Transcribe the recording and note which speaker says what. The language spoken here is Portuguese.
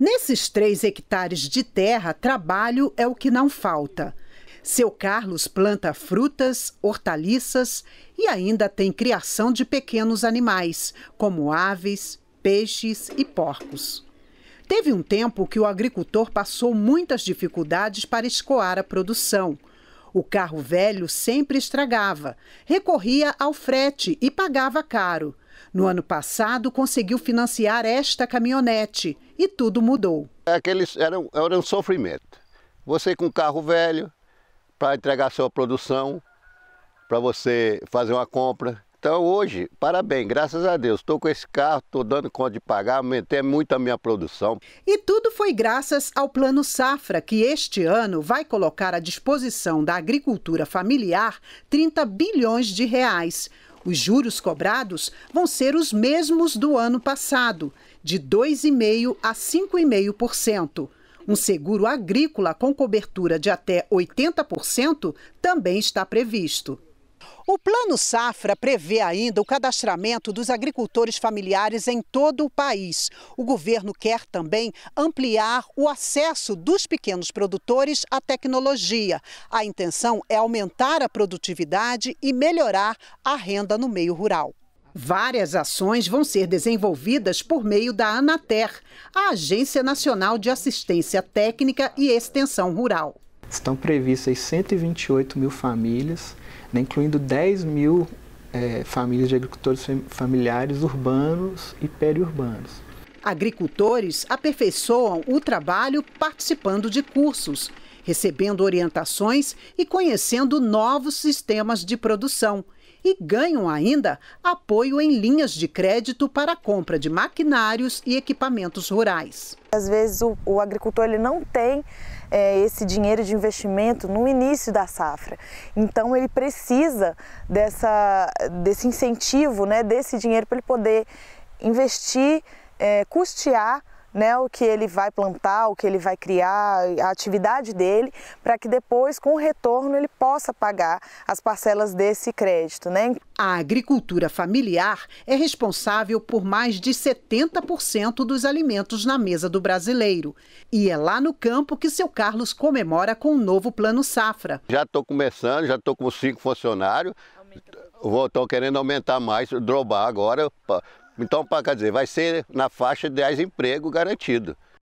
Speaker 1: Nesses três hectares de terra, trabalho é o que não falta. Seu Carlos planta frutas, hortaliças e ainda tem criação de pequenos animais, como aves, peixes e porcos. Teve um tempo que o agricultor passou muitas dificuldades para escoar a produção. O carro velho sempre estragava, recorria ao frete e pagava caro. No ano passado, conseguiu financiar esta caminhonete e tudo mudou.
Speaker 2: Aqueles eram, eram um sofrimento. Você com carro velho, para entregar sua produção, para você fazer uma compra, então hoje, parabéns, graças a Deus, estou com esse carro, estou dando conta de pagar, aumentei muito a minha produção.
Speaker 1: E tudo foi graças ao Plano Safra, que este ano vai colocar à disposição da agricultura familiar 30 bilhões de reais. Os juros cobrados vão ser os mesmos do ano passado, de 2,5% a 5,5%. Um seguro agrícola com cobertura de até 80% também está previsto. O Plano Safra prevê ainda o cadastramento dos agricultores familiares em todo o país. O governo quer também ampliar o acesso dos pequenos produtores à tecnologia. A intenção é aumentar a produtividade e melhorar a renda no meio rural. Várias ações vão ser desenvolvidas por meio da ANATER, a Agência Nacional de Assistência Técnica e Extensão Rural estão previstas 128 mil famílias, né, incluindo 10 mil é, famílias de agricultores
Speaker 2: familiares urbanos e periurbanos.
Speaker 1: Agricultores aperfeiçoam o trabalho participando de cursos, recebendo orientações e conhecendo novos sistemas de produção. E ganham ainda apoio em linhas de crédito para a compra de maquinários e equipamentos rurais.
Speaker 3: Às vezes o, o agricultor ele não tem é, esse dinheiro de investimento no início da safra. Então ele precisa dessa, desse incentivo, né, desse dinheiro para ele poder investir, é, custear né, o que ele vai plantar, o que ele vai criar, a atividade dele, para que depois, com o retorno, ele possa pagar as parcelas desse crédito. Né? A agricultura
Speaker 1: familiar é responsável por mais de 70% dos alimentos na mesa do brasileiro. E é lá no campo que seu Carlos comemora com o novo Plano Safra.
Speaker 2: Já estou começando, já estou com cinco funcionários. Estou querendo aumentar mais, drobar agora então, para quer dizer, vai ser na faixa de 10 emprego garantido.